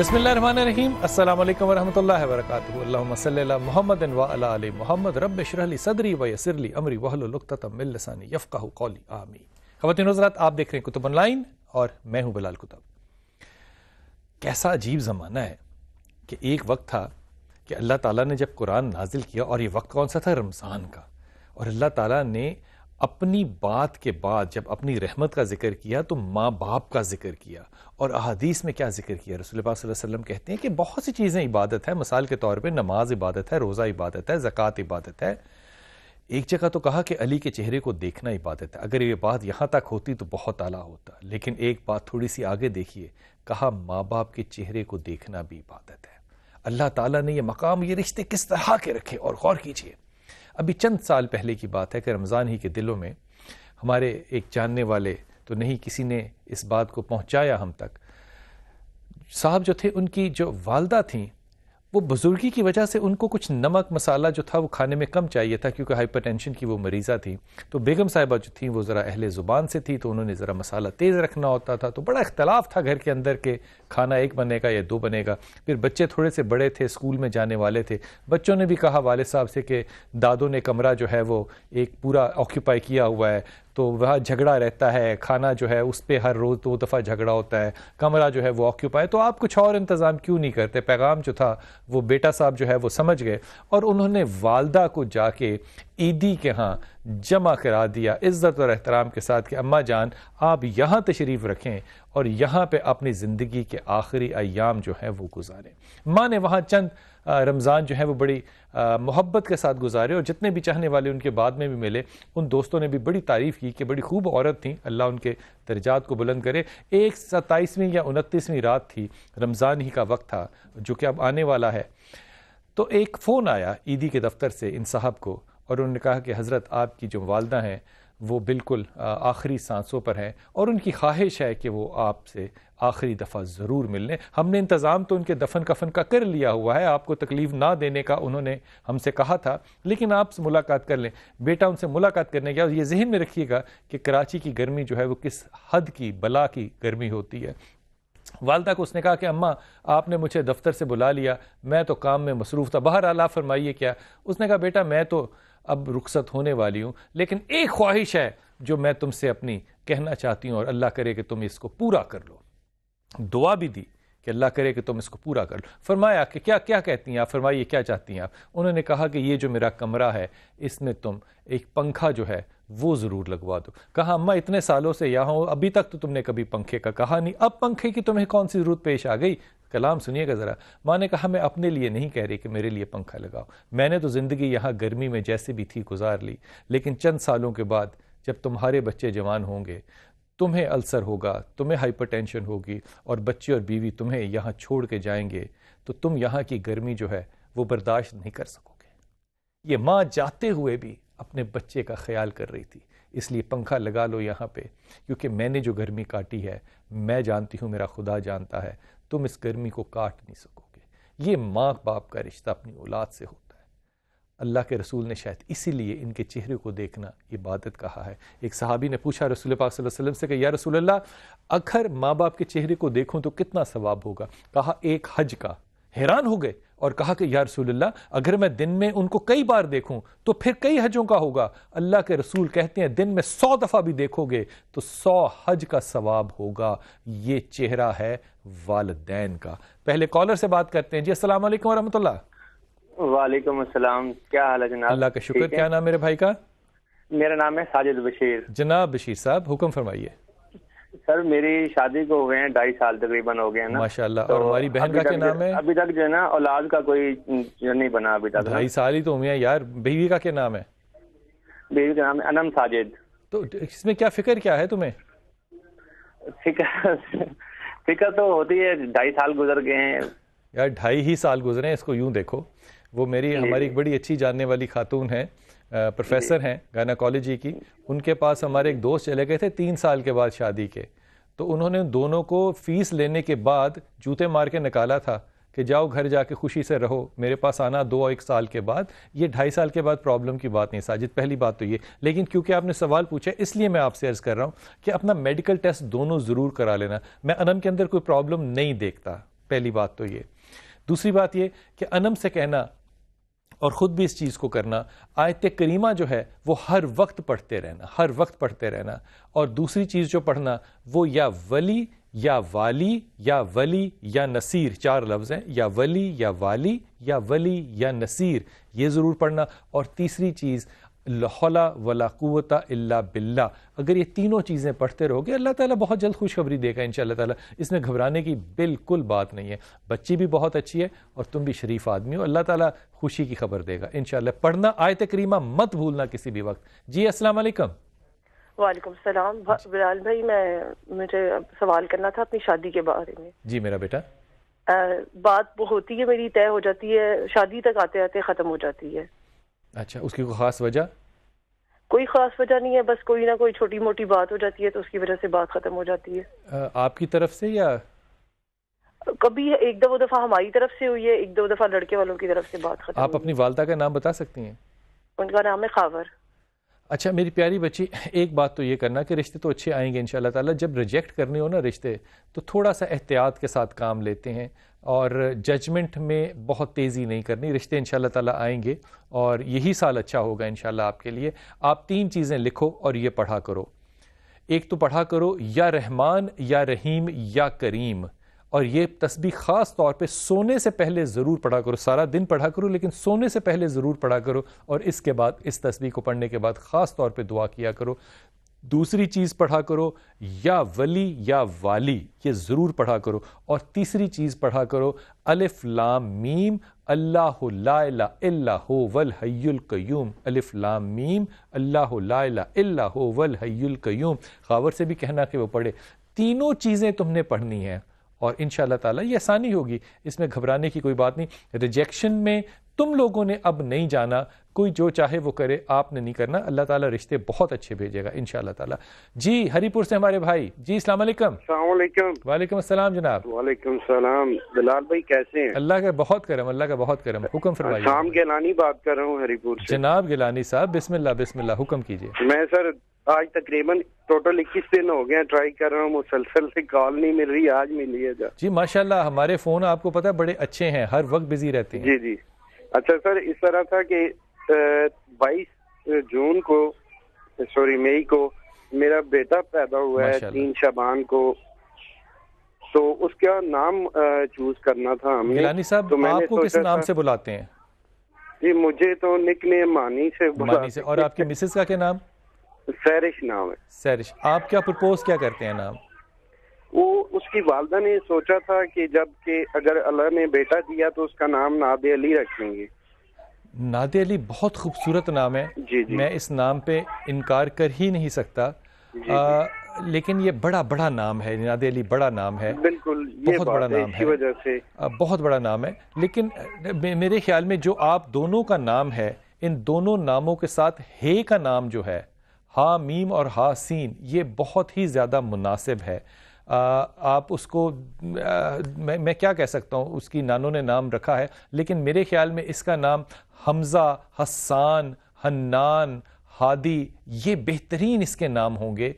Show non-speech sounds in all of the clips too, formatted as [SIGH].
आप देख रहे हैं और मैं हूं बिलाल कैसा अजीब ज़माना है कि एक वक्त था कि अल्लाह ताला ने जब कुरान नाजिल किया और ये वक्त कौन सा था रमज़ान का और अल्लाह ताला ने अपनी बात के बाद जब अपनी रहमत का जिक्र किया तो माँ बाप का जिक्र किया और अहदीस में क्या जिक्र किया रसूल वसल्लम कहते हैं कि बहुत सी चीज़ें इबादत हैं मिसाल के तौर पे नमाज इबादत है रोज़ा इबादत है ज़क़़त इबादत है एक जगह तो कहा कि अली के चेहरे को देखना इबादत है अगर ये बात यहाँ तक होती तो बहुत आला होता लेकिन एक बात थोड़ी सी आगे देखिए कहा माँ बाप के चेहरे को देखना भी इबादत है अल्लाह ताला ने ये मकाम ये रिश्ते किस तरह के रखे और गौर कीजिए अभी चंद साल पहले की बात है कि रमज़ान ही के दिलों में हमारे एक जानने वाले तो नहीं किसी ने इस बात को पहुँचाया हम तक साहब जो थे उनकी जो वालदा थी वो बुज़ुर्गी की वजह से उनको कुछ नमक मसाला जो था वो खाने में कम चाहिए था क्योंकि हाइपरटेंशन की वो मरीज़ा थी तो बेगम साहिबा जो थी वो ज़रा अहले ज़ुबान से थी तो उन्होंने ज़रा मसाला तेज़ रखना होता था तो बड़ा इख्तलाफ था घर के अंदर के खाना एक बनेगा या दो बनेगा फिर बच्चे थोड़े से बड़े थे स्कूल में जाने वाले थे बच्चों ने भी कहा वाले साहब से कि दादों ने कमरा जो है वो एक पूरा ऑक्यूपाई किया हुआ है तो वह झगड़ा रहता है खाना जो है उस पर हर रोज़ दो दफ़ा झगड़ा होता है कमरा जो है वो ऑक्यूपाई तो आप कुछ और इंतज़ाम क्यों नहीं करते पैगाम जो था वो बेटा साहब जो है वो समझ गए और उन्होंने वालदा को जाके ईदी के यहाँ जमा करा दिया इज़्ज़त और एहतराम के साथ कि अम्मा जान आप यहाँ तशरीफ़ रखें और यहाँ पर अपनी ज़िंदगी के आखिरी अयाम जो है वो गुजारें माँ ने वहाँ चंद रमज़ान जो है वो बड़ी मोहब्बत के साथ गुजारे और जितने भी चाहने वाले उनके बाद में भी मिले उन दोस्तों ने भी बड़ी तारीफ़ की कि बड़ी खूब औरत थी अल्लाह उनके दर्जात को बुलंद करे एक सत्ताईसवीं या उनतीसवीं रात थी रमज़ान ही का वक्त था जो कि अब आने वाला है तो एक फ़ोन आया ईदी के दफ्तर से इन साहब को और उन्होंने कहा कि हज़रत आपकी जो वालदा हैं वो बिल्कुल आखिरी सांसों पर हैं और उनकी ख्वाहिश है कि वो आपसे आखिरी दफ़ा ज़रूर मिल लें हमने इंतज़ाम तो उनके दफन कफन का कर लिया हुआ है आपको तकलीफ़ ना देने का उन्होंने हमसे कहा था लेकिन आप मुलाकात कर लें बेटा उनसे मुलाकात करने गया और ये जहन में रखिएगा कि कराची की गर्मी जो है वो किस हद की बला की गर्मी होती है वालदा को उसने कहा कि अम्मा आपने मुझे दफ्तर से बुला लिया मैं तो काम में मसरूफ़ था बाहर आला फरमाइए क्या उसने कहा बेटा मैं तो अब रुखसत होने वाली हूँ लेकिन एक ख्वाहिश है जो मैं तुमसे अपनी कहना चाहती हूँ और अल्लाह करे कि तुम इसको पूरा कर लो दुआ भी दी कि अल्लाह करे कि तुम इसको पूरा कर लो फरमाया कि क्या क्या कहती हैं आप फरमाइए क्या चाहती हैं आप उन्होंने कहा कि ये जो मेरा कमरा है इसमें तुम एक पंखा जो है वो ज़रूर लगवा दो कहा अम्मा इतने सालों से यहाँ हूँ अभी तक तो तुमने कभी पंखे का कहा नहीं अब पंखे की तुम्हें कौन सी ज़रूरत पेश आ गई कलाम सुनिएगा ज़रा माँ ने कहा मैं अपने लिए नहीं कह रही कि मेरे लिए पंखा लगाओ मैंने तो ज़िंदगी यहाँ गर्मी में जैसे भी थी गुजार ली लेकिन चंद सालों के बाद जब तुम्हारे बच्चे जवान होंगे तुम्हें अल्सर होगा तुम्हें हाइपरटेंशन होगी और बच्चे और बीवी तुम्हें यहाँ छोड़ के जाएंगे तो तुम यहाँ की गर्मी जो है वो बर्दाश्त नहीं कर सकोगे ये माँ जाते हुए भी अपने बच्चे का ख्याल कर रही थी इसलिए पंखा लगा लो यहाँ पे क्योंकि मैंने जो गर्मी काटी है मैं जानती हूँ मेरा खुदा जानता है तुम इस गर्मी को काट नहीं सकोगे ये माँ बाप का रिश्ता अपनी औलाद से होता है अल्लाह के रसूल ने शायद इसीलिए इनके चेहरे को देखना इबादत कहा है एक सहाबी ने पूछा रसूल पाक वसल्लम से कि या रसूल अल्लाह अखर माँ बाप के चेहरे को देखूँ तो कितना सवाब होगा कहा एक हज का हैरान हो गए और कहा कि या रसूल्ला अगर मैं दिन में उनको कई बार देखूं तो फिर कई हजों का होगा अल्लाह के रसूल कहते हैं दिन में सौ दफ़ा भी देखोगे तो सौ हज का सवाब होगा ये चेहरा है वालदेन का पहले कॉलर से बात करते हैं जी असल वरहमल्ला वालेकुम असलम क्या हाल है जनाब अल्लाह का शुक्र क्या नाम मेरे भाई का मेरा नाम है साजिद बशीर जनाब बशीर साहब हुक्म फरमाइए सर मेरी शादी को हुए हैं ढाई साल तकरीबन हो गए हैं ना माशाल्लाह तो और हमारी बहन का क्या नाम है अभी तक जो है ना औलाद का कोई नहीं बना अभी तक ढाई साल ही तो हुए हैं यार बीवी का क्या नाम है बीवी का नाम है अनम साजिद तो इसमें क्या फिक्र क्या है तुम्हें फिक्र फिक्र तो होती है ढाई साल गुजर गए हैं यार ढाई ही साल गुजरे हैं इसको यूं देखो वो मेरी हमारी एक बड़ी अच्छी जानने वाली खातून है प्रोफेसर हैं गायनाकोलॉजी की उनके पास हमारे एक दोस्त चले गए थे तीन साल के बाद शादी के तो उन्होंने दोनों को फीस लेने के बाद जूते मार के निकाला था कि जाओ घर जाके खुशी से रहो मेरे पास आना दो एक साल के बाद ये ढाई साल के बाद प्रॉब्लम की बात नहीं साजिद पहली बात तो ये लेकिन क्योंकि आपने सवाल पूछा इसलिए मैं आपसे अर्ज़ कर रहा हूँ कि अपना मेडिकल टेस्ट दोनों ज़रूर करा लेना मैं अनम के अंदर कोई प्रॉब्लम नहीं देखता पहली बात तो ये दूसरी बात ये कि अनम से कहना और ख़ुद भी इस चीज़ को करना आयत करीमा जो है वो हर वक्त पढ़ते रहना हर वक्त पढ़ते रहना और दूसरी चीज़ जो पढ़ना वो या वली या वाली या वली या नसीर चार लफ्ज़ हैं या वली या वाली या वली या नसीर ये ज़रूर पढ़ना और तीसरी चीज़ लहौला वला क़वत अल्ला बिल्ला अगर ये तीनों चीज़ें पढ़ते रहोगे अल्लाह ताला बहुत जल्द खुशखबरी देगा इन ताला इसमें घबराने की बिल्कुल बात नहीं है बच्ची भी बहुत अच्छी है और तुम भी शरीफ आदमी हो अल्लाह ताला खुशी की खबर देगा इन पढ़ना आयत करीमा मत भूलना किसी भी वक्त जी असल वालेकुम वालेकुम सलाम बिलाल भाई मैं मुझे सवाल करना था अपनी शादी के बारे में जी मेरा बेटा आ, बात होती है मेरी तय हो जाती है शादी तक आते आते ख़त्म हो जाती है अच्छा उसकी कोई खास वजह कोई खास वजह नहीं है बस कोई ना कोई छोटी मोटी बात हो जाती है तो उसकी वजह से बात खत्म हो जाती है आपकी तरफ से या कभी एक दो दफा हमारी तरफ से हुई है एक दो दफा लड़के वालों की तरफ से बात खत्म आप अपनी वालदा का नाम बता सकती हैं उनका नाम है खावर अच्छा मेरी प्यारी बच्ची [LAUGHS] एक बात तो ये करना कि रिश्ते तो अच्छे आएंगे इन ताला जब रिजेक्ट करने हो ना रिश्ते तो थोड़ा सा एहतियात के साथ काम लेते हैं और जजमेंट में बहुत तेज़ी नहीं करनी रिश्ते इन ताला आएंगे और यही साल अच्छा होगा इन आपके लिए आप तीन चीज़ें लिखो और ये पढ़ा करो एक तो पढ़ा करो या रहमान या रहीम या करीम और ये तस्बी ख़ास तौर पे सोने से पहले ज़रूर पढ़ा करो सारा दिन पढ़ा करो लेकिन सोने से पहले ज़रूर पढ़ा करो और इसके बाद इस तस्बी को पढ़ने के बाद ख़ास तौर पे दुआ किया करो दूसरी चीज़ पढ़ा करो या वली या वाली ये ज़रूर पढ़ा करो और तीसरी चीज़ पढ़ा करो अलिफ लाम मीम अल्लाह ला हो वल हयुल कयूम अलिफ लाम मीम अल्लाह ला हो वल हयुल कयूम खावर से भी कहना कि वो पढ़े तीनों चीज़ें तुमने पढ़नी हैं और इन ताला ये आसानी होगी इसमें घबराने की कोई बात नहीं रिजेक्शन में तुम लोगों ने अब नहीं जाना कोई जो चाहे वो करे आपने नहीं करना अल्लाह ताला रिश्ते बहुत अच्छे भेजेगा इन ताला जी हरीपुर से हमारे भाई जी इस्लाम वालेकुम अस्सलाम जनाब वालेकुम सलाम बिलाल भाई कैसे हैं अल्लाह का बहुत करम अल्लाह का बहुत करम हुक्म फरमाइए शाम गिलानी बात कर रहा हूँ हरीपुर जनाब गिलानी साहब बिस्मिल्ला बिस्मिल्ला हुक्म कीजिए मैं सर आज तकरीबन टोटल इक्कीस दिन हो गए ट्राई कर रहा हूँ मुसलसल से कॉल नहीं मिल रही आज मिली है जी माशाल्लाह हमारे फोन आपको पता है बड़े अच्छे हैं हर वक्त बिजी रहते हैं जी जी अच्छा सर इस तरह था कि बाईस जून को सॉरी मई को मेरा बेटा पैदा हुआ है तीन शबान को तो उसका नाम चूज करना था हमने साहब तो आपको किस नाम से बुलाते हैं जी मुझे तो निक ने मानी से मानी से और आपके मिसेस का क्या नाम सैरिश नाम है सैरिश आप क्या प्रपोज क्या करते हैं नाम उसकी वालदा ने सोचा था कि जब के अगर अल्लाह ने बेटा दिया तो उसका नाम नाद अली रखेंगे नाद अली बहुत खूबसूरत नाम है जी जी मैं इस नाम पे इनकार कर ही नहीं सकता जी जी। आ, लेकिन ये बड़ा बड़ा नाम है नाद अली बड़ा नाम है बिल्कुल ये बहुत बड़ा नाम है वजह से बहुत बड़ा नाम है लेकिन मेरे ख्याल में जो आप दोनों का नाम है इन दोनों नामों के साथ हे का नाम जो है हा मीम और हा सीन ये बहुत ही ज़्यादा मुनासिब है आप उसको आ, मैं मैं क्या कह सकता हूँ उसकी नानों ने नाम रखा है लेकिन मेरे ख्याल में इसका नाम हमज़ा हसान हन्नान हादी ये बेहतरीन इसके नाम होंगे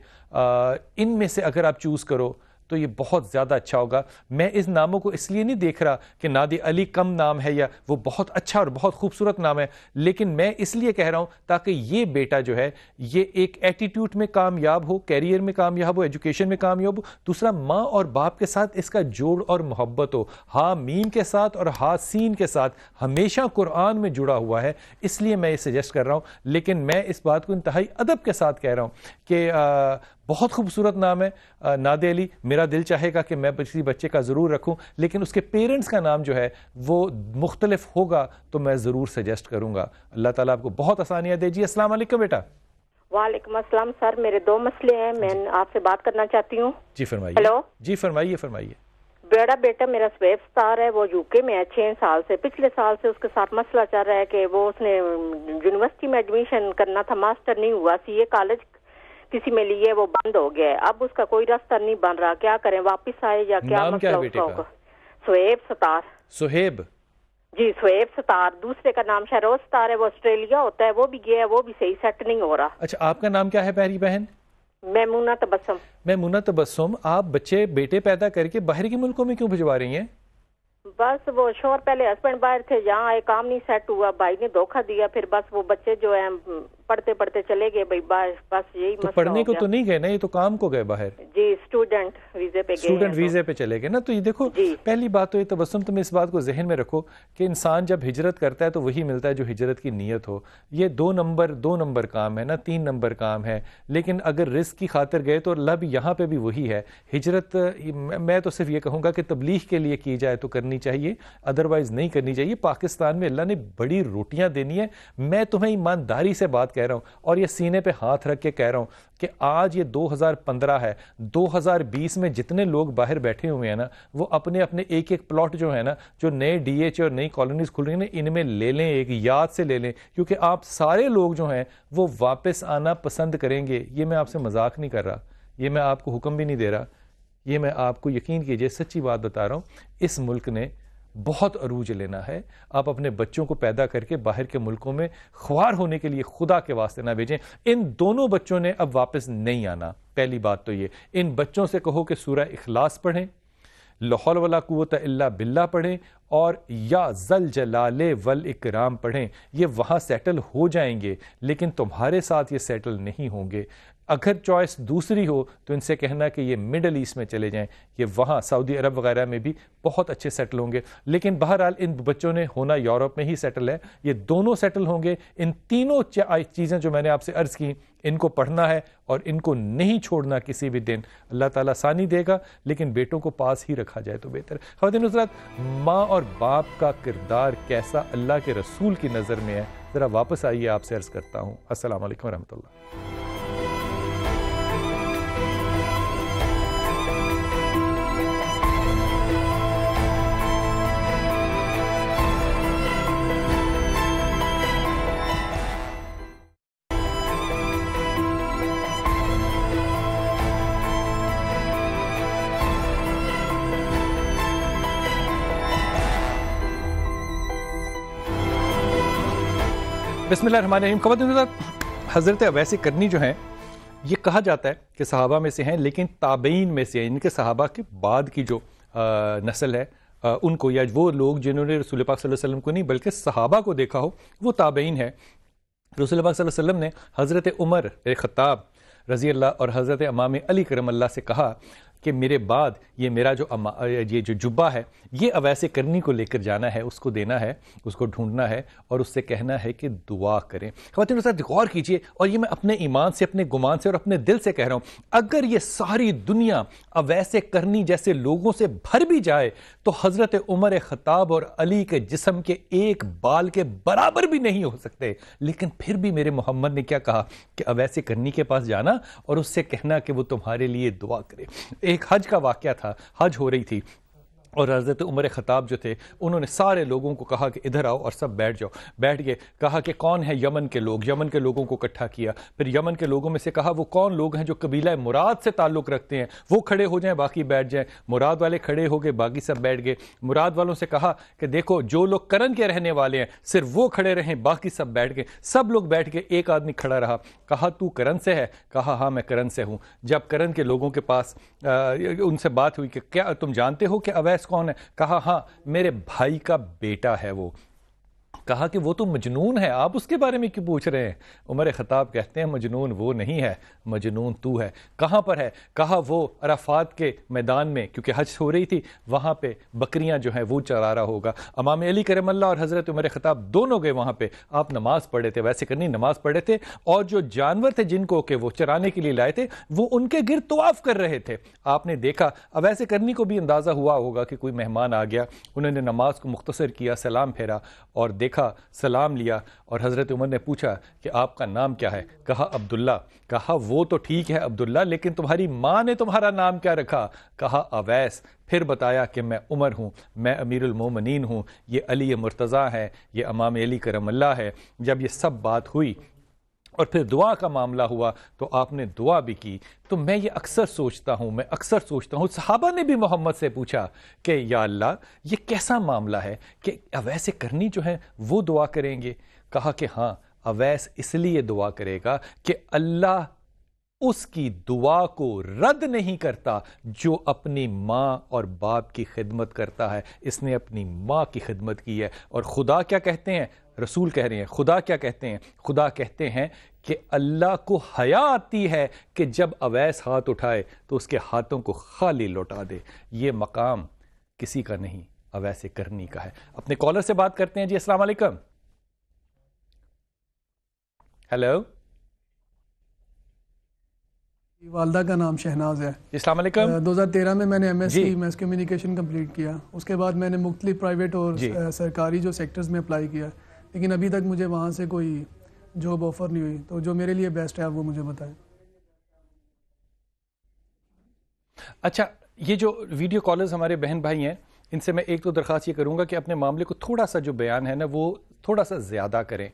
इनमें से अगर आप चूज़ करो तो ये बहुत ज़्यादा अच्छा होगा मैं इस नामों को इसलिए नहीं देख रहा कि नादिर अली कम नाम है या वो बहुत अच्छा और बहुत खूबसूरत नाम है लेकिन मैं इसलिए कह रहा हूँ ताकि ये बेटा जो है ये एक एटीट्यूड में कामयाब हो कैरियर में कामयाब हो एजुकेशन में कामयाब हो दूसरा माँ और बाप के साथ इसका जोड़ और मोहब्बत हो हा मीम के साथ और हा सीन के साथ हमेशा कुरान में जुड़ा हुआ है इसलिए मैं ये सजेस्ट कर रहा हूँ लेकिन मैं इस बात को इंतहाई अदब के साथ कह रहा हूँ कि बहुत खूबसूरत नाम है नादे अली मेरा दिल चाहेगा कि मैं किसी बच्चे का ज़रूर रखूं लेकिन उसके पेरेंट्स का नाम जो है वो मुख्तलिफ होगा तो मैं ज़रूर सजेस्ट करूंगा अल्लाह ताला आपको बहुत आसानियाँ दीजिए अस्सलाम वालेकुम बेटा वालेकुम असलम सर मेरे दो मसले हैं मैं आपसे बात करना चाहती हूँ जी फरमाइए हेलो जी फरमाइए फरमाइए बेड़ा बेटा मेरा स्वेब स्टार है वो यूके में है छः साल से पिछले साल से उसके साथ मसला चल रहा है कि वो उसने यूनिवर्सिटी में एडमिशन करना था मास्टर नहीं हुआ सी ए कॉलेज किसी में लिए वो बंद हो गया है अब उसका कोई रास्ता नहीं बन रहा क्या करें वापस आए या क्या मतलब सुहेब सतार सुहेब जी सुहेब सतार दूसरे का नाम शहरोज सतार है वो ऑस्ट्रेलिया होता है वो भी गया है वो भी सही सेट नहीं हो रहा अच्छा आपका नाम क्या है पहली बहन मैं मुना मैमूना मैं मुना तबस्सुम आप बच्चे बेटे पैदा करके बाहर के मुल्कों में क्यों भिजवा रही हैं बस वो शोर पहले हस्बैंड बाहर थे यहाँ आए काम नहीं सेट हुआ भाई ने धोखा दिया फिर बस वो बच्चे जो है पढ़ते पढ़ते चले गए भाई बस यही तो पढ़ने को तो नहीं गए ना ये तो काम को गए बाहर जी स्टूडेंट वीजे पे स्टूडेंट वीजे तो। पे चले गए ना तो ये देखो पहली बात तो ये तबस्म तुम इस बात को जहन में रखो कि इंसान जब हिजरत करता है तो वही मिलता है जो हिजरत की नीयत हो ये दो नंबर दो नंबर काम है ना तीन नंबर काम है लेकिन अगर रिस्क की खातर गए तो लब यहाँ पे भी वही है हिजरत मैं तो सिर्फ ये कहूँगा कि तबलीग के लिए की जाए तो करनी चाहिए अदरवाइज नहीं करनी चाहिए पाकिस्तान में अल्लाह ने बड़ी रोटियाँ देनी है मैं तुम्हें ईमानदारी से बात कह रहा हूँ और ये सीने पे हाथ रख के कह रहा हूँ कि आज ये 2015 है 2020 में जितने लोग बाहर बैठे हुए हैं ना वो अपने अपने एक एक प्लॉट जो है ना जो नए एच और नई कॉलोनीज खुल रही हैं ना इनमें ले लें एक याद से ले लें क्योंकि आप सारे लोग जो हैं वो वापस आना पसंद करेंगे ये मैं आपसे मजाक नहीं कर रहा ये मैं आपको हुक्म भी नहीं दे रहा ये मैं आपको यकीन कीजिए सच्ची बात बता रहा हूँ इस मुल्क ने बहुत अरूज लेना है आप अपने बच्चों को पैदा करके बाहर के मुल्कों में ख्वार होने के लिए खुदा के वास्ते ना भेजें इन दोनों बच्चों ने अब वापस नहीं आना पहली बात तो ये इन बच्चों से कहो कि सूर्य इखलास पढ़ें लाहौल वाला कुत अल्ला बिल्ला पढ़ें और या जल जलाल वल इकराम पढ़ें ये वहाँ सेटल हो जाएंगे लेकिन तुम्हारे साथ ये सेटल नहीं होंगे अगर चॉइस दूसरी हो तो इनसे कहना कि ये मिडल ईस्ट में चले जाएं ये वहाँ सऊदी अरब वगैरह में भी बहुत अच्छे सेटल होंगे लेकिन बहरहाल इन बच्चों ने होना यूरोप में ही सेटल है ये दोनों सेटल होंगे इन तीनों चीज़ें जो मैंने आपसे अर्ज़ की इनको पढ़ना है और इनको नहीं छोड़ना किसी भी दिन अल्लाह ताला सानी देगा लेकिन बेटों को पास ही रखा जाए तो बेहतर खातिन हजरात माँ और बाप का किरदार कैसा अल्लाह के रसूल की नज़र में है ज़रा वापस आइए आपसे अर्ज़ करता हूँ असल वरहमल बिस्मिल हज़रत अवैसी करनी जो हैं ये कहा जाता है कि सहाबा में से हैं लेकिन ताबेन में से इनके सहाबा के बाद की जो नस्ल है आ, उनको या वो लोग जिन्होंने रसूल पाक वसल्लम को नहीं बल्कि सहाबा को देखा हो वो ताबेन है रसूल पाक वसल्लम ने हज़रत उमर ख़त्ताब रज़ी अल्लाह और हज़रत इमाम अली करम अल्लाह से कहा कि मेरे बाद ये मेरा जो ये जो जुब्बा है ये अवैसे करनी को लेकर जाना है उसको देना है उसको ढूंढना है और उससे कहना है कि दुआ करें खातिन साथ गौर कीजिए और ये मैं अपने ईमान से अपने गुमान से और अपने दिल से कह रहा हूँ अगर ये सारी दुनिया अवैसे करनी जैसे लोगों से भर भी जाए तो हज़रत उमर ख़ताब और अली के जिसम के एक बाल के बराबर भी नहीं हो सकते लेकिन फिर भी मेरे मोहम्मद ने क्या कहा कि अवैसे करनी के पास जाना और उससे कहना कि वो तुम्हारे लिए दुआ करे एक हज का वाक्य था हज हो रही थी और हज़रत उमर ख़ताब जो थे उन्होंने सारे लोगों को कहा कि इधर आओ और सब बैठ जाओ बैठ गए कहा कि कौन है यमन के लोग यमन के लोगों को इकट्ठा किया फिर यमन के लोगों में से कहा वो कौन लोग हैं जो कबीला मुराद से ताल्लुक़ रखते हैं वो खड़े हो जाएं बाकी बैठ जाएं मुराद वाले खड़े हो गए बाकी सब बैठ गए मुराद वालों से कहा कि देखो जो लोग करण के रहने वाले हैं सिर्फ वो खड़े रहें बाकी सब बैठ गए सब लोग बैठ गए एक आदमी खड़ा रहा कहा तू करण से है कहा हाँ मैं करण से हूँ जब करण के लोगों के पास उनसे बात हुई कि क्या तुम जानते हो कि अवैस कौन है कहा हाँ मेरे भाई का बेटा है वो कहा कि वो तो मजनून है आप उसके बारे में क्यों पूछ रहे हैं उमर ख़ताब कहते हैं मजनून वो नहीं है मजनून तू है कहाँ पर है कहा वो अराफात के मैदान में क्योंकि हज हो रही थी वहाँ पर बकरियाँ जो हैं वो चरा रहा होगा अमाम अली करमल्ला और हज़रत उमर ख़ताब दोनों गए वहाँ पर आप नमाज़ पढ़े थे वैसे करनी नमाज़ पढ़े थे और जो जानवर थे जिनको के वो चराने के लिए लाए थे वो उनके गिर तोाफ़ कर रहे थे आपने देखा अब ऐसे करनी को भी अंदाज़ा हुआ होगा कि कोई मेहमान आ गया उन्होंने नमाज को मुख्तर किया सलाम फेरा और देखा देखा सलाम लिया और हज़रत उमर ने पूछा कि आपका नाम क्या है कहा अब्दुल्ला कहा वो तो ठीक है अब्दुल्ला लेकिन तुम्हारी माँ ने तुम्हारा नाम क्या रखा कहा अवैस फिर बताया कि मैं उमर हूँ मैं अमीरमिन हूँ ये अली मुर्तज़ा है ये अमाम अली करमल्ला है जब ये सब बात हुई और फिर दुआ का मामला हुआ तो आपने दुआ भी की तो मैं ये अक्सर सोचता हूँ मैं अक्सर सोचता हूँ साहबा ने भी मोहम्मद से पूछा कि या अल्लाह ये कैसा मामला है कि अवैसे करनी जो है वो दुआ करेंगे कहा कि हाँ अवैस इसलिए दुआ करेगा कि अल्लाह उसकी दुआ को रद्द नहीं करता जो अपनी माँ और बाप की खिदमत करता है इसने अपनी माँ की खिदमत की है और खुदा क्या कहते हैं रसूल कह रहे हैं खुदा क्या कहते हैं खुदा कहते हैं कि अल्लाह को हया आती है कि जब अवैस हाथ उठाए तो उसके हाथों को खाली लौटा दे ये मकाम किसी का नहीं अवैसे करनी का है अपने कॉलर से बात करते हैं जी अस्सलाम वालेकुम हेलो वालदा का नाम शहनाज है इस्लाम दो हज़ार तेरह में मैंने M S C mass communication complete किया उसके बाद मैंने मुख्तलि प्राइवेट और सरकारी जो सेक्टर्स में अप्लाई किया लेकिन अभी तक मुझे वहाँ से कोई जॉब ऑफ़र नहीं हुई तो जो मेरे लिए बेस्ट है वो मुझे बताएं अच्छा ये जो वीडियो कॉलर्स हमारे बहन भाई हैं इनसे मैं एक तो दरख्वास्त ये करूँगा कि अपने मामले को थोड़ा सा जो बयान है ना वो थोड़ा सा ज़्यादा करें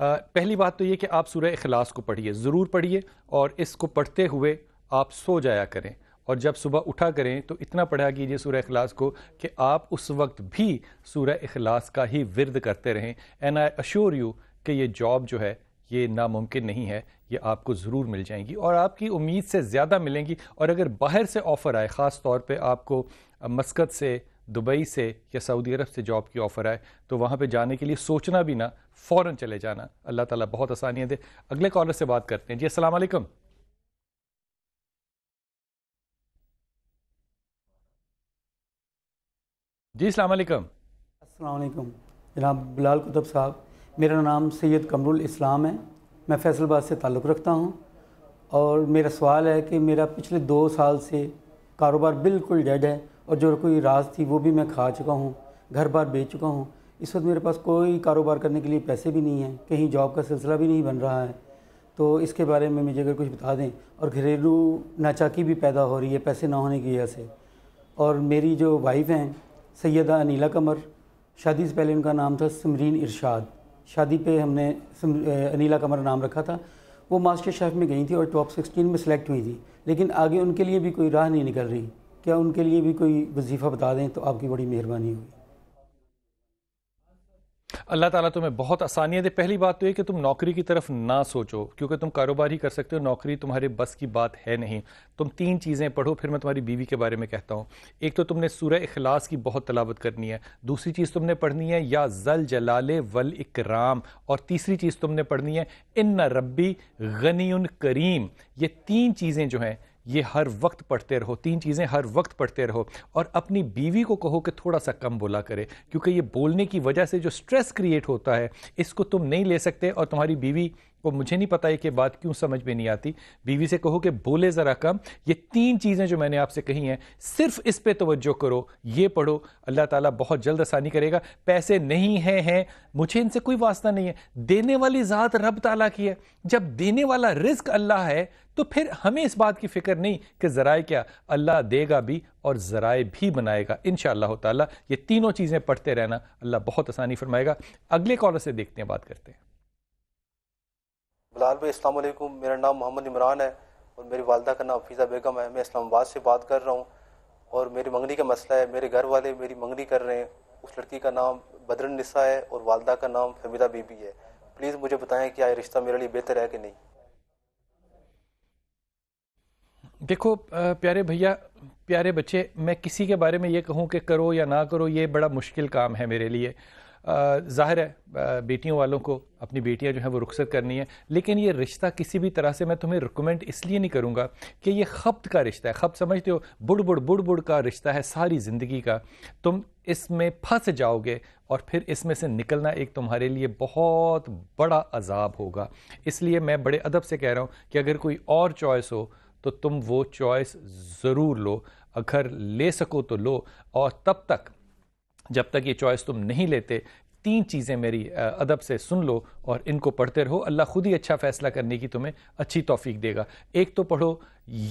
आ, पहली बात तो ये कि आप सूर्य अखलास को पढ़िए ज़रूर पढ़िए और इसको पढ़ते हुए आप सो जाया करें और जब सुबह उठा करें तो इतना पढ़ा कीजिए सूर्य अखलास को कि आप उस वक्त भी सूर्य अखलास का ही विरद करते रहें एंड आई अश्योर यू कि ये जॉब जो है ये नामुमकिन नहीं है ये आपको ज़रूर मिल जाएंगी और आपकी उम्मीद से ज़्यादा मिलेंगी और अगर बाहर से ऑफ़र आए ख़ास तौर पे आपको मस्कत से दुबई से या सऊदी अरब से जॉब की ऑफ़र आए तो वहाँ पे जाने के लिए सोचना भी ना फ़ौर चले जाना अल्लाह ताला बहुत आसानियाँ दे अगले कॉलर से बात करते हैं जी असलम जी अलैक्म अस्सलाम जनाब बिलाल कुतुब साहब मेरा नाम सैयद कमरुल इस्लाम है मैं फैसलबाद से ताल्लुक़ रखता हूँ और मेरा सवाल है कि मेरा पिछले दो साल से कारोबार बिल्कुल डेड है और जो कोई रास थी वो भी मैं खा चुका हूँ घर बार बेच चुका हूँ इस वक्त मेरे पास कोई कारोबार करने के लिए पैसे भी नहीं हैं कहीं जॉब का सिलसिला भी नहीं बन रहा है तो इसके बारे में मुझे अगर कुछ बता दें और घरेलू नाचाकी भी पैदा हो रही है पैसे ना होने की वजह से और मेरी जो वाइफ़ हैं सैदा अनिला कमर शादी से पहले उनका नाम था समरीन इरशाद शादी पे हमने अनिला कमर नाम रखा था वो मास्टर शेफ़ में गई थी और टॉप सिक्सटीन में सेलेक्ट हुई थी लेकिन आगे उनके लिए भी कोई राह नहीं निकल रही क्या उनके लिए भी कोई वजीफ़ा बता दें तो आपकी बड़ी मेहरबानी होगी अल्लाह ताला तुम्हें बहुत आसानियाँ दे पहली बात तो ये कि तुम नौकरी की तरफ ना सोचो क्योंकि तुम कारोबार ही कर सकते हो नौकरी तुम्हारे बस की बात है नहीं तुम तीन चीज़ें पढ़ो फिर मैं तुम्हारी बीवी के बारे में कहता हूँ एक तो तुमने सूर्य अखलास की बहुत तलावत करनी है दूसरी चीज़ तुमने पढ़नी है या जल जलाल वल इकराम और तीसरी चीज़ तुमने पढ़नी है इन रबी गनी करीम ये तीन चीज़ें जो हैं ये हर वक्त पढ़ते रहो तीन चीज़ें हर वक्त पढ़ते रहो और अपनी बीवी को कहो कि थोड़ा सा कम बोला करे क्योंकि ये बोलने की वजह से जो स्ट्रेस क्रिएट होता है इसको तुम नहीं ले सकते और तुम्हारी बीवी वो मुझे नहीं पता है कि बात क्यों समझ में नहीं आती बीवी से कहो कि बोले ज़रा कम ये तीन चीज़ें जो मैंने आपसे कही हैं सिर्फ इस पर तोज्जो करो ये पढ़ो अल्लाह ताला बहुत जल्द आसानी करेगा पैसे नहीं हैं हैं मुझे इनसे कोई वास्ता नहीं है देने वाली ज़ात रब ताला की है जब देने वाला रिस्क अल्लाह है तो फिर हमें इस बात की फिक्र नहीं कि ज़राए क्या अल्लाह देगा भी और ज़राए भी बनाएगा इन शाह ये तीनों चीज़ें पढ़ते रहना अल्लाह बहुत आसानी फरमाएगा अगले कॉलर से देखते हैं बात करते हैं बिलाल भाई अल्लाम मेरा नाम मोहम्मद इमरान है और मेरी वालदा का नाम फीज़ा बेगम है मैं इस्लामाबाद से बात कर रहा हूँ और मेरी मंगनी का मसला है मेरे घर वाले मेरी मंगनी कर रहे हैं उस लड़की का नाम बदरन निसा है और वालदा का नाम फमीदा बीबी है प्लीज़ मुझे बताएं कि ये रिश्ता मेरे लिए बेहतर है कि नहीं देखो प्यारे भैया प्यारे बच्चे मैं किसी के बारे में ये कहूँ कि करो या ना करो ये बड़ा मुश्किल काम है मेरे लिए ज़ाहिर है बेटियों वालों को अपनी बेटियां जो हैं वो रुखसत करनी है लेकिन ये रिश्ता किसी भी तरह से मैं तुम्हें रिकमेंड इसलिए नहीं करूँगा कि ये खपत का रिश्ता है खपत समझते हो बुड़ बुढ़ बुड़ बुढ़ का रिश्ता है सारी ज़िंदगी का तुम इसमें फंस जाओगे और फिर इसमें से निकलना एक तुम्हारे लिए बहुत बड़ा अजाब होगा इसलिए मैं बड़े अदब से कह रहा हूँ कि अगर कोई और चॉइस हो तो तुम वो चॉइस ज़रूर लो अगर ले सको तो लो और तब तक जब तक ये चॉइस तुम नहीं लेते तीन चीज़ें मेरी अदब से सुन लो और इनको पढ़ते रहो अल्लाह खुद ही अच्छा फ़ैसला करने की तुम्हें अच्छी तोफ़ी देगा एक तो पढ़ो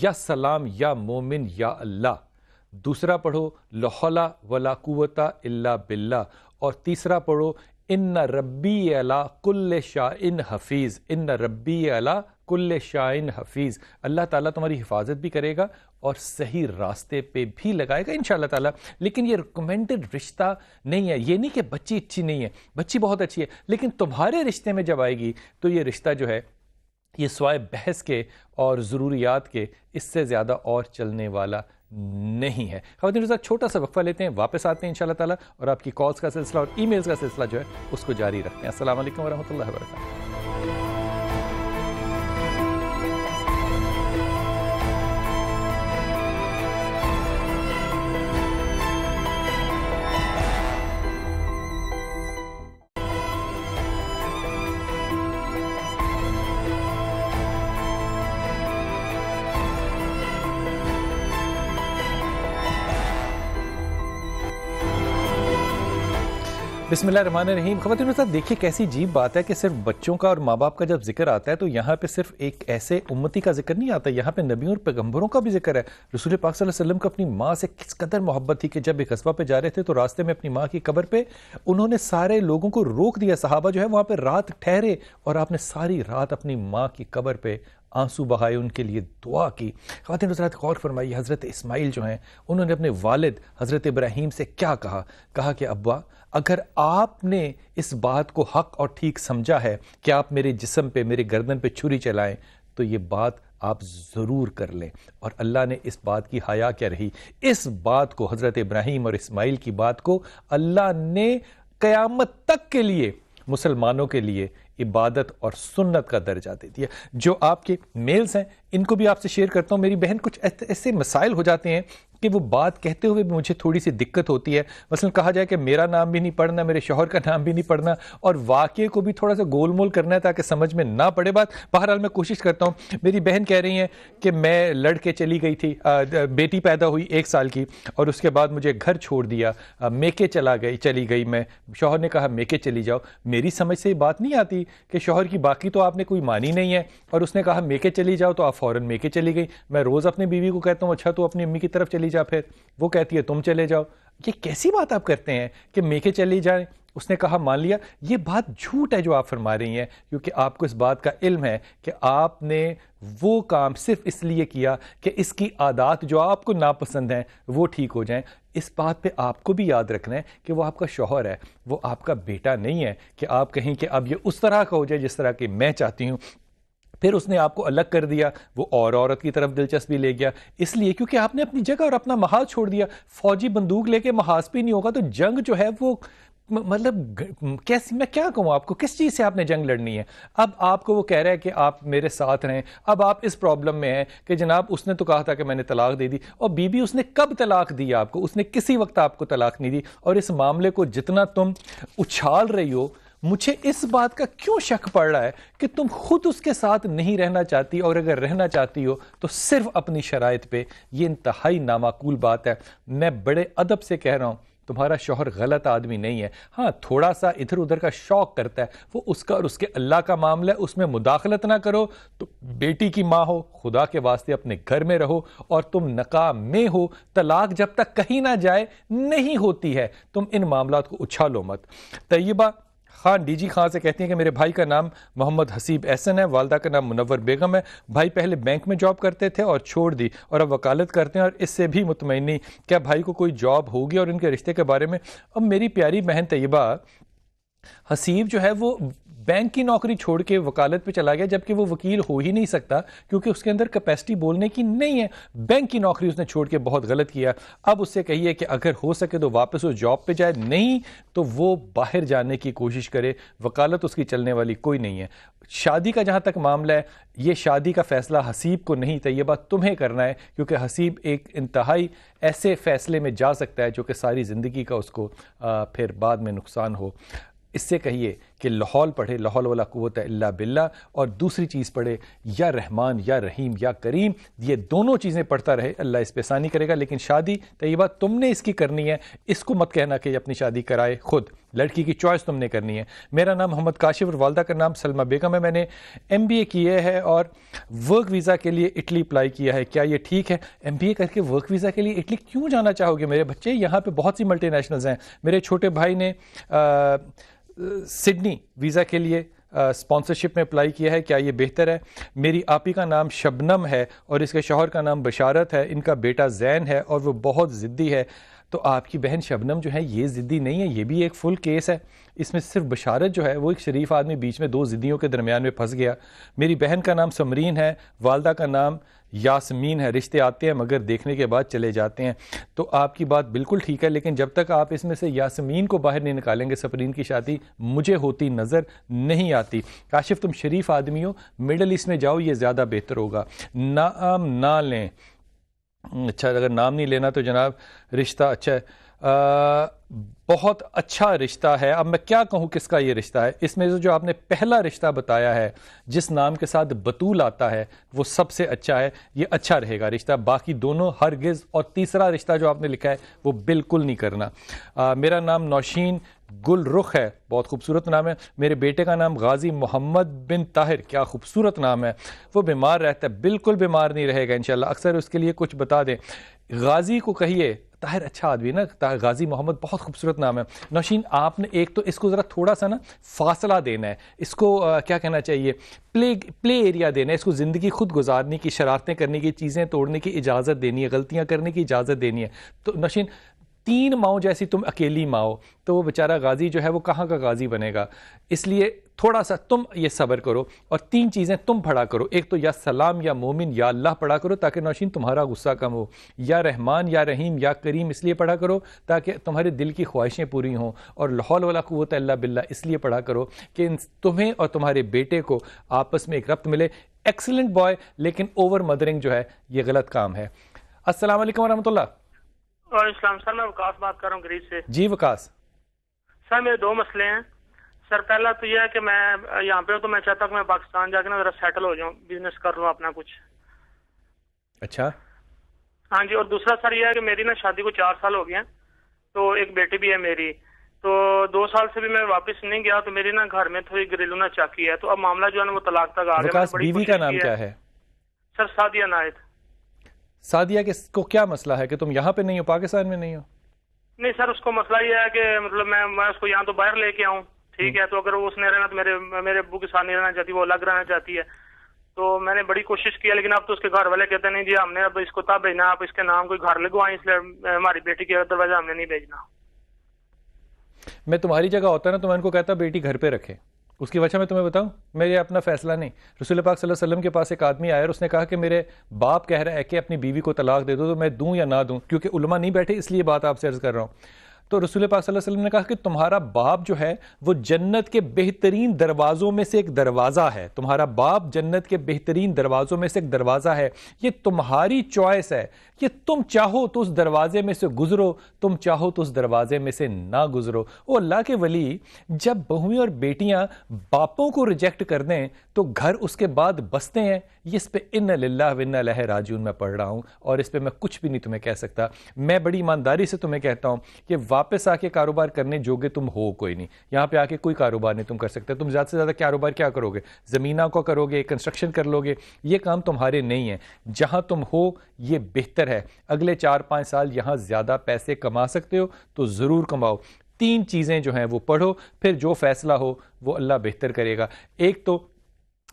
या सलाम या मोमिन या अल्लाह दूसरा पढ़ो लहौला वला कुवता इल्ला बिल्ला और तीसरा पढ़ो इन रब्बी अला कुल्ले शाह इन हफीज़ इन रब्बी अला कुल्ल शाइन हफीज़ अल्लाह ताला तुम्हारी हिफाजत भी करेगा और सही रास्ते पे भी लगाएगा इन ताला लेकिन ये रिकमेंडेड रिश्ता नहीं है ये नहीं कि बच्ची अच्छी नहीं है बच्ची बहुत अच्छी है लेकिन तुम्हारे रिश्ते में जब आएगी तो ये रिश्ता जो है ये स्वाय बहस के और ज़रूरियात के इससे ज़्यादा और चलने वाला नहीं है खबर साथ छोटा सा वक्फा लेते हैं वापस आते हैं इन ताला और आपकी कॉल्स का सिलसिला और ई का सिलसिला जो है उसको जारी रखते हैं असल वरहमल वर्का बिस्मिल्लाहमान रहीम साहब देखिए कैसी जीब बात है कि सिर्फ बच्चों का और माँ बाप का जब जिक्र आता है तो यहाँ पे सिर्फ एक ऐसे उम्मती का जिक्र नहीं आता यहाँ पे नबियों और पैगम्बरों का भी जिक्र है रसूल पाक वसल्लम को अपनी माँ से किस कदर मोहब्बत थी कि जब एक कस्बा पे जा रहे थे तो रास्ते में अपनी माँ की कबर पर उन्होंने सारे लोगों को रोक दिया साहबा जो है वहाँ पर रात ठहरे और आपने सारी रात अपनी माँ की कबर पर आंसू बहाए उनके लिए दुआ की खातिन हजरत गौर फरमाई हज़रत इस्माइल जो हैं उन्होंने अपने वालिद हज़रत इब्राहिम से क्या कहा कहा कि अब्बा अगर आपने इस बात को हक और ठीक समझा है कि आप मेरे जिसम पे मेरे गर्दन पे छुरी चलाएं तो ये बात आप ज़रूर कर लें और अल्लाह ने इस बात की हया क्या रही इस बात को हज़रत इब्राहिम और इस्माइल की बात को अल्लाह ने क़यामत तक के लिए मुसलमानों के लिए इबादत और सुन्नत का दर्जा दे दिया जो आपके मेल्स हैं इनको भी आपसे शेयर करता हूँ मेरी बहन कुछ ऐसे मसाइल हो जाते हैं कि वो बात कहते हुए भी मुझे थोड़ी सी दिक्कत होती है मसल कहा जाए कि मेरा नाम भी नहीं पढ़ना मेरे शोहर का नाम भी नहीं पढ़ना और वाक्य को भी थोड़ा सा गोलमोल करना है ताकि समझ में ना पड़े बात बहरहाल मैं कोशिश करता हूँ मेरी बहन कह रही है कि मैं लड़के चली गई थी आ, बेटी पैदा हुई एक साल की और उसके बाद मुझे घर छोड़ दिया आ, मेके चला गई चली गई मैं शोहर ने कहा मेके चली जाओ मेरी समझ से बात नहीं आती कि शोहर की बाकी तो आपने कोई मानी नहीं है और उसने कहा मेके चली जाओ तो आप फ़ौरन मेके चली गई मैं रोज़ अपनी बीवी को कहता हूँ अच्छा तो अपनी अम्मी की तरफ चली जा फिर वो कहती है तुम चले जाओ ये कैसी बात आप करते हैं कि मेके चले जाए उसने कहा मान लिया ये बात झूठ है जो आप फरमा रही हैं क्योंकि आपको इस बात का इल्म है कि आपने वो काम सिर्फ इसलिए किया कि इसकी आदात जो आपको नापसंद हैं वो ठीक हो जाए इस बात पे आपको भी याद रखना है कि वो आपका शोहर है वो आपका बेटा नहीं है कि आप कहें कि अब ये उस तरह का हो जाए जिस तरह की मैं चाहती हूँ फिर उसने आपको अलग कर दिया वो और औरत की तरफ दिलचस्पी ले गया इसलिए क्योंकि आपने अपनी जगह और अपना महाज छोड़ दिया फौजी बंदूक लेके महाज भी नहीं होगा तो जंग जो है वो मतलब कैसी मैं क्या कहूँ आपको किस चीज़ से आपने जंग लड़नी है अब आपको वो कह रहा है कि आप मेरे साथ रहें अब आप इस प्रॉब्लम में हैं कि जनाब उसने तो कहा था कि मैंने तलाक दे दी और बीबी उसने कब तलाक दी आपको उसने किसी वक्त आपको तलाक नहीं दी और इस मामले को जितना तुम उछाल रही हो मुझे इस बात का क्यों शक पड़ रहा है कि तुम खुद उसके साथ नहीं रहना चाहती और अगर रहना चाहती हो तो सिर्फ अपनी शराइ पे यह इंतहाई नामाकूल बात है मैं बड़े अदब से कह रहा हूँ तुम्हारा शोहर गलत आदमी नहीं है हाँ थोड़ा सा इधर उधर का शौक करता है वो उसका और उसके अल्लाह का मामला है उसमें मुदाखलत ना करो तो बेटी की माँ हो खुदा के वास्ते अपने घर में रहो और तुम नका में हो तलाक जब तक कहीं ना जाए नहीं होती है तुम इन मामला को उछालो मत तयबा खान डीजी खान से कहती हैं कि मेरे भाई का नाम मोहम्मद हसीब एहसन है वालदा का नाम मुनवर बेगम है भाई पहले बैंक में जॉब करते थे और छोड़ दी और अब वकालत करते हैं और इससे भी मुतमिन क्या भाई को कोई जॉब होगी और इनके रिश्ते के बारे में अब मेरी प्यारी बहन तयबा हसीब जो है वो बैंक की नौकरी छोड़ के वकालत पे चला गया जबकि वो वकील हो ही नहीं सकता क्योंकि उसके अंदर कैपेसिटी बोलने की नहीं है बैंक की नौकरी उसने छोड़ के बहुत गलत किया अब उससे कहिए कि अगर हो सके तो वापस वो जॉब पे जाए नहीं तो वो बाहर जाने की कोशिश करे वकालत उसकी चलने वाली कोई नहीं है शादी का जहाँ तक मामला है ये शादी का फैसला हसीब को नहीं तयबा तुम्हें करना है क्योंकि हसीब एक इंतहाई ऐसे फैसले में जा सकता है जो कि सारी ज़िंदगी का उसको आ, फिर बाद में नुकसान हो इससे कहिए कि लाहौल पढ़े लाहौल वाला कुत अल्ला बिल्ला और दूसरी चीज़ पढ़े या रहमान या रहीम या करीम ये दोनों चीज़ें पढ़ता रहे अल्लाह इस पर आसानी करेगा लेकिन शादी तयबा तुमने इसकी करनी है इसको मत कहना कि अपनी शादी कराए खुद लड़की की चॉइस तुमने करनी है मेरा नाम मोहम्मद काशिफ और वालदा का नाम सलमा बेगम है मैंने एम बी ए किया है और वर्क वीज़ा के लिए इटली अप्लाई किया है क्या ये ठीक है एम बी ए करके वर्क वीज़ा के लिए इटली क्यों जाना चाहोगे मेरे बच्चे यहाँ पर बहुत सी मल्टी नेशनल्स हैं मेरे छोटे भाई ने आ, सिडनी वीज़ा के लिए स्पॉन्सरशिप में अप्लाई किया है क्या ये बेहतर है मेरी आपी का नाम शबनम है और इसके शोहर का नाम बशारत है इनका बेटा जैन है और वो बहुत ज़िद्दी है तो आपकी बहन शबनम जो है ये ज़िद्दी नहीं है ये भी एक फुल केस है इसमें सिर्फ बशारत जो है वो एक शरीफ आदमी बीच में दो ज़िद्दियों के दरमियान में फंस गया मेरी बहन का नाम समरीन है वालदा का नाम यासमीन है रिश्ते आते हैं मगर देखने के बाद चले जाते हैं तो आपकी बात बिल्कुल ठीक है लेकिन जब तक आप इसमें से यासमीन को बाहर नहीं निकालेंगे सफरीन की शादी मुझे होती नज़र नहीं आती काशिफ तुम शरीफ आदमी हो मिडल ईस्ट में जाओ ये ज़्यादा बेहतर होगा ना आम ना लें हम्म, अच्छा अगर नाम नहीं लेना तो जनाब रिश्ता अच्छा है आ, बहुत अच्छा रिश्ता है अब मैं क्या कहूँ किसका ये रिश्ता है इसमें से जो आपने पहला रिश्ता बताया है जिस नाम के साथ बतूल आता है वो सबसे अच्छा है ये अच्छा रहेगा रिश्ता बाकी दोनों हरगिज़ और तीसरा रिश्ता जो आपने लिखा है वो बिल्कुल नहीं करना आ, मेरा नाम नौशीन गुल रुख है बहुत खूबसूरत नाम है मेरे बेटे का नाम गाजी मोहम्मद बिन ताहिर क्या खूबसूरत नाम है वो बीमार रहता है बिल्कुल बीमार नहीं रहेगा इन अक्सर उसके लिए कुछ बता दें गाजी को कहिए ताहिर अच्छा आदमी ना ना गाजी मोहम्मद बहुत खूबसूरत नाम है नौशीन आपने एक तो इसको ज़रा थोड़ा सा ना फासला देना है इसको आ, क्या कहना चाहिए प्ले प्ले एरिया देना है इसको ज़िंदगी खुद गुजारने की शरारतें करने की चीज़ें तोड़ने की इजाज़त देनी है गलतियाँ करने की इजाज़त देनी है तो नौशीन तीन माओ जैसी तुम अकेली माओ तो वो बेचारा गाजी जो है वो कहाँ का गाजी बनेगा इसलिए थोड़ा सा तुम ये सब्र करो और तीन चीज़ें तुम पढ़ा करो एक तो या सलाम या मोमिन या अल्लाह पढ़ा करो ताकि नौशीन तुम्हारा गुस्सा कम हो या रहमान या रहीम या करीम इसलिए पढ़ा करो ताकि तुम्हारे दिल की ख्वाहिशें पूरी हों और लाहौल वाला क़वत अल्लाह बिल्ला इसलिए पढ़ा करो कि तुम्हें और तुम्हारे बेटे को आपस में एक रब्त मिले एक्सलेंट बॉय लेकिन ओवर मदरिंग जो है ये गलत काम है असलम वरहमल्ला और सर मैं विकास बात कर रहा हूँ गरीब से जी विकास सर मेरे दो मसले हैं सर पहला तो यह है कि मैं यहाँ पे हूँ तो मैं चाहता हूँ मैं पाकिस्तान जाके ना जरा सेटल हो जाऊँ बिजनेस कर लूँ अपना कुछ अच्छा हाँ जी और दूसरा सर यह है कि मेरी ना शादी को चार साल हो गया तो एक बेटी भी है मेरी तो दो साल से भी मैं वापस नहीं गया तो मेरी ना घर में थोड़ी घरेलू ना चाकी है तो अब मामला जो है ना वो तलाक तक आ गया बीवी का नाम क्या है सर सादिया नायत सादिया के को क्या मसला है कि तुम यहाँ पे नहीं हो पाकिस्तान में नहीं हो नहीं सर उसको मसला ये है कि मतलब मैं मैं उसको यहाँ तो बाहर लेके आऊँ ठीक है तो अगर वो उसने रहना तो मेरे मेरे अबू के साथ नहीं रहना चाहती वो अलग रहना चाहती है तो मैंने बड़ी कोशिश की है लेकिन अब तो उसके घर वाले कहते नहीं जी हमने अब इसको तब भेजना आप इसके नाम कोई घर लगवाएं इसलिए हमारी बेटी की दरवाजा हमने नहीं भेजना मैं तुम्हारी जगह होता ना तो मैं उनको कहता बेटी घर पे रखे उसकी वजह मैं तुम्हें बताऊं मेरे अपना फैसला नहीं रसूल पाक सल्लल्लाहु अलैहि वसल्लम के पास एक आदमी आया और उसने कहा कि मेरे बाप कह रहा है कि अपनी बीवी को तलाक दे दो तो मैं दूं या ना दूं क्योंकि उलमा नहीं बैठे इसलिए बात आपसे अर्ज़ कर रहा हूँ तो रसूल पाक सल्लल्लाहु अलैहि वसल्लम ने कहा कि तुम्हारा बाप जो है वो जन्नत के बेहतरीन दरवाज़ों में से एक दरवाज़ा है तुम्हारा बाप जन्नत के बेहतरीन दरवाज़ों में से एक दरवाज़ा है ये तुम्हारी चॉइस है कि तुम चाहो तो उस दरवाजे में से गुजरो तुम चाहो तो उस दरवाजे में से ना गुजरो ओ अल्लाह के वली जब बहुएं और बेटियां बापों को रिजेक्ट कर दें तो घर उसके बाद बसते हैं इस पे इन लाला विन लह राजून मैं पढ़ रहा हूँ और इस पर मैं कुछ भी नहीं तुम्हें कह सकता मैं बड़ी ईमानदारी से तुम्हें कहता हूँ कि वापस आके कारोबार करने जोगे तुम हो कोई नहीं यहाँ पे आके कोई कारोबार नहीं तुम कर सकते तुम ज़्यादा से ज़्यादा कारोबार क्या करोगे ज़मीना को करोगे कंस्ट्रक्शन कर लोगे ये काम तुम्हारे नहीं है जहाँ तुम हो ये बेहतर बेहतर है अगले चार पाँच साल यहाँ ज़्यादा पैसे कमा सकते हो तो ज़रूर कमाओ तीन चीज़ें जो हैं वो पढ़ो फिर जो फैसला हो वो अल्लाह बेहतर करेगा एक तो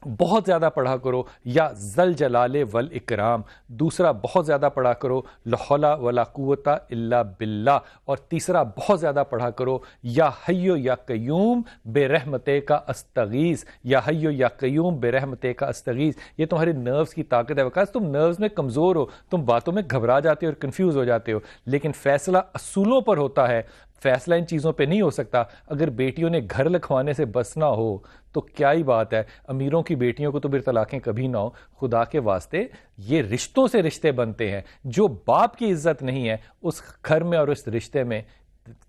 बहुत ज़्यादा पढ़ा करो या जल जलाल वल इकराम दूसरा बहुत ज़्यादा पढ़ा करो लहौला वला कुवता इल्ला बिल्ला और तीसरा बहुत ज़्यादा पढ़ा करो या हयो या कयूम बेरहमते का अस्तगीज़ या हयो या कयूम बेरहमते का अस्तगीज़ ये तुम्हारे नर्व्स की ताकत है वकास तुम नर्व्स में कमज़ोर हो तुम बातों में घबरा जाते हो और कन्फ्यूज़ हो जाते हो लेकिन फ़ैसला असूलों पर होता है फ़ैसला इन चीज़ों पे नहीं हो सकता अगर बेटियों ने घर लिखवाने से बसना हो तो क्या ही बात है अमीरों की बेटियों को तो फिर तलाकें कभी ना हो खुदा के वास्ते ये रिश्तों से रिश्ते बनते हैं जो बाप की इज्जत नहीं है उस घर में और उस रिश्ते में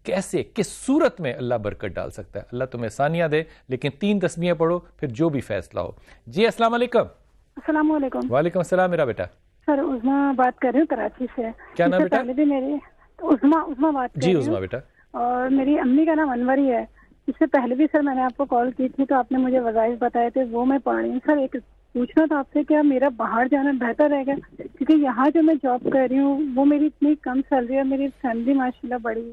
कैसे किस सूरत में अल्लाह बरकत डाल सकता है अल्लाह तुम्हें सानिया दे लेकिन तीन तस्वीरें पढ़ो फिर जो भी फैसला हो जी असल वालेकुम वालेकुम मेरा बेटा सर उजमा बात कर रही हूँ कराची से क्या नाम बेटा मेरे उजमा उजमा बात जी उजमा बेटा और मेरी अम्मी का नाम अनवरी है इससे पहले भी सर मैंने आपको कॉल की थी तो आपने मुझे वजाइफ बताए थे वो मैं पढ़ रही हूँ सर एक पूछना था आपसे क्या मेरा बाहर जाना बेहतर रहेगा क्योंकि यहाँ जो मैं जॉब कर रही हूँ वो मेरी इतनी कम सैलरी है मेरी फैमिली माशाल्लाह बड़ी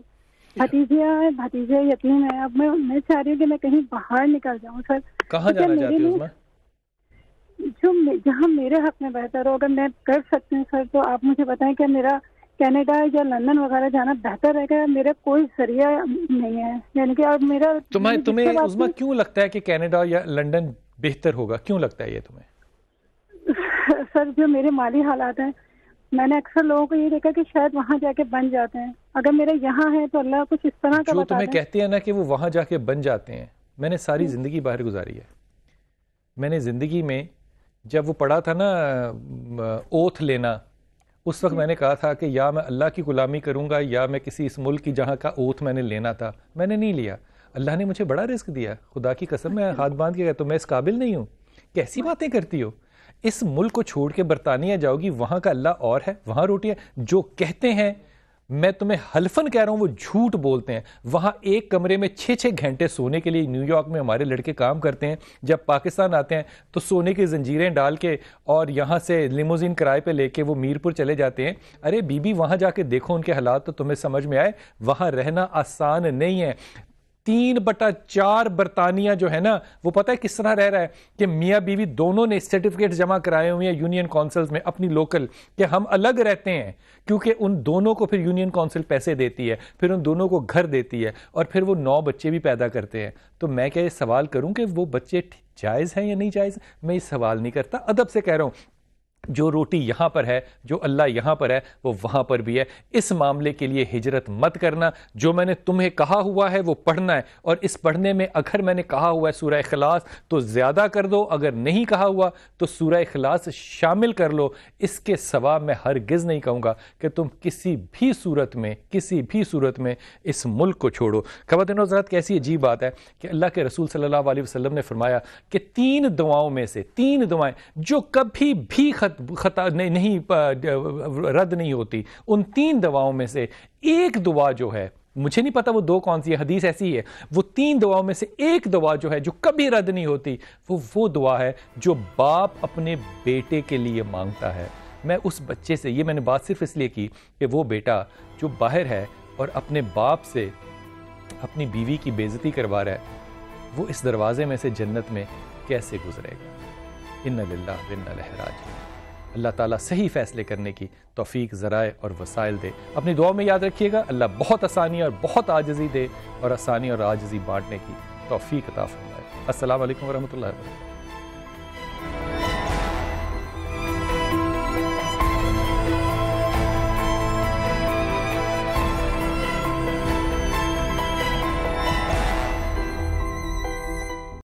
भतीजिया है भतीजिया यतीम है अब मैं मैं चाह रही हूँ कि मैं कहीं बाहर निकल जाऊँ सर तो जाना जो जहाँ मेरे हक में बेहतर हो अगर मैं कर सकती हूँ सर तो आप मुझे बताएं क्या मेरा कनाडा या लंदन वगैरह जाना बेहतर रहेगा मेरा कोई जरिया नहीं है यानी कि अब मेरा तुम्हें तुम्हें उसमें क्यों लगता है कि कनाडा या लंदन बेहतर होगा क्यों लगता है ये तुम्हें [LAUGHS] सर जो मेरे माली हालात हैं मैंने अक्सर लोगों को ये देखा कि शायद वहाँ जाके बन जाते हैं अगर मेरे यहाँ है तो अल्लाह कुछ इस तरह का तुम्हें कहते हैं ना कि वो वहाँ जाके बन जाते हैं मैंने सारी हम्म। ज़िंदगी बाहर गुजारी है मैंने ज़िंदगी में जब वो पढ़ा था ना ओथ लेना उस वक्त हम्म। मैंने कहा था कि या मैं अल्लाह की ग़ुलामी करूँगा या मैं किसी इस मुल्क की जहाँ का ओथ मैंने लेना था मैंने नहीं लिया अल्लाह ने मुझे बड़ा रिस्क दिया खुदा की कसम मैं अच्छा। हाथ बांध के गया तो मैं इस काबिल नहीं हूँ कैसी हाँ। बातें करती हो इस मुल्क को छोड़ के बरतानिया जाओगी वहाँ का अल्लाह और है वहाँ रोटी है जो कहते हैं मैं तुम्हें हल्फन कह रहा हूं वो झूठ बोलते हैं वहां एक कमरे में छः छः घंटे सोने के लिए न्यूयॉर्क में हमारे लड़के काम करते हैं जब पाकिस्तान आते हैं तो सोने की जंजीरें डाल के और यहाँ से लिमोजिन किराए पर लेके वो मीरपुर चले जाते हैं अरे बीबी वहाँ जाके देखो उनके हालात तो तुम्हें समझ में आए वहाँ रहना आसान नहीं है तीन बटा चार बरतानिया जो है ना वो पता है किस तरह रह रहा है कि मियाँ बीवी दोनों ने सर्टिफिकेट जमा कराए हुए हैं यूनियन काउंसिल्स में अपनी लोकल कि हम अलग रहते हैं क्योंकि उन दोनों को फिर यूनियन काउंसिल पैसे देती है फिर उन दोनों को घर देती है और फिर वो नौ बच्चे भी पैदा करते हैं तो मैं क्या ये सवाल करूँ कि वो बच्चे जायज़ हैं या नहीं जायज़ मैं ये सवाल नहीं करता अदब से कह रहा हूँ जो रोटी यहां पर है जो अल्लाह यहां पर है वो वहां पर भी है इस मामले के लिए हिजरत मत करना जो मैंने तुम्हें कहा हुआ है वो पढ़ना है और इस पढ़ने में अगर मैंने कहा हुआ है सूर्य खलास तो ज़्यादा कर दो अगर नहीं कहा हुआ तो सूर्य खलास शामिल कर लो इसके सवाब मैं गिज नहीं कहूँगा कि तुम किसी भी सूरत में किसी भी सूरत में इस मुल्क को छोड़ो खबर नजरात कैसी अजीब बात है कि अल्लाह के रसूल सल्ला वसम ने फरमाया कि तीन दुआओं में से तीन दुआएँ जो कभी भी तक खता नहीं, नहीं रद्द नहीं होती उन तीन दवाओं में से एक दवा जो है मुझे नहीं पता वो दो कौन सी है हदीस ऐसी है वो तीन दवाओं में से एक दुआ जो है जो कभी रद्द नहीं होती वो वो दुआ है जो बाप अपने बेटे के लिए मांगता है मैं उस बच्चे से ये मैंने बात सिर्फ इसलिए की कि वो बेटा जो बाहर है और अपने बाप से अपनी बीवी की बेजती करवा रहा है वो इस दरवाजे में से जन्नत में कैसे गुजरेगा इन लहराज अल्लाह ताला सही फ़ैसले करने की तोफ़ी ज़राए और वसाइल दे अपनी दुआ में याद रखिएगा अल्लाह बहुत आसानी और बहुत आजजी दे और आसानी और आजजी बांटने की तोफ़ी अता फरमाए असल वरहमल वर्क